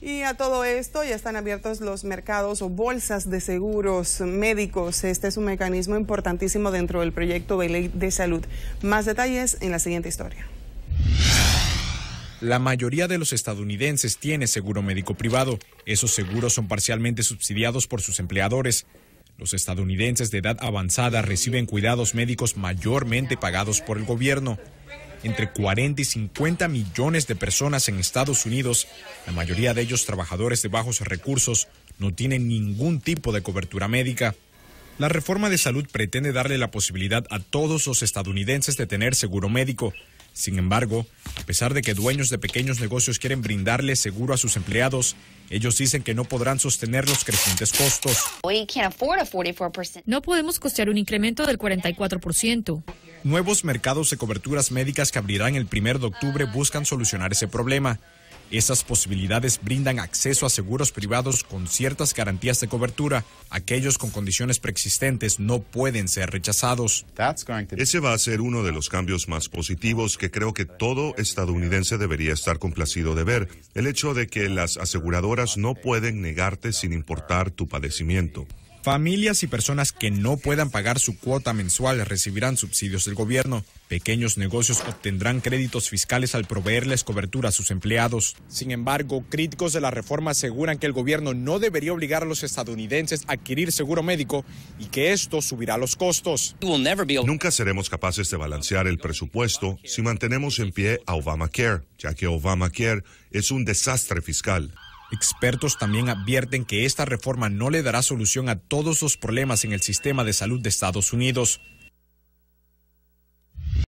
Y a todo esto ya están abiertos los mercados o bolsas de seguros médicos. Este es un mecanismo importantísimo dentro del proyecto de ley de salud. Más detalles en la siguiente historia. La mayoría de los estadounidenses tiene seguro médico privado. Esos seguros son parcialmente subsidiados por sus empleadores. Los estadounidenses de edad avanzada reciben cuidados médicos mayormente pagados por el gobierno entre 40 y 50 millones de personas en Estados Unidos, la mayoría de ellos trabajadores de bajos recursos, no tienen ningún tipo de cobertura médica. La reforma de salud pretende darle la posibilidad a todos los estadounidenses de tener seguro médico, sin embargo, a pesar de que dueños de pequeños negocios quieren brindarle seguro a sus empleados, ellos dicen que no podrán sostener los crecientes costos. No podemos costear un incremento del 44%. Nuevos mercados de coberturas médicas que abrirán el 1 de octubre buscan solucionar ese problema. Esas posibilidades brindan acceso a seguros privados con ciertas garantías de cobertura. Aquellos con condiciones preexistentes no pueden ser rechazados. Ese va a ser uno de los cambios más positivos que creo que todo estadounidense debería estar complacido de ver. El hecho de que las aseguradoras no pueden negarte sin importar tu padecimiento. Familias y personas que no puedan pagar su cuota mensual recibirán subsidios del gobierno. Pequeños negocios obtendrán créditos fiscales al proveerles cobertura a sus empleados. Sin embargo, críticos de la reforma aseguran que el gobierno no debería obligar a los estadounidenses a adquirir seguro médico y que esto subirá los costos. Nunca seremos capaces de balancear el presupuesto si mantenemos en pie a Obamacare, ya que Obamacare es un desastre fiscal. Expertos también advierten que esta reforma no le dará solución a todos los problemas en el sistema de salud de Estados Unidos.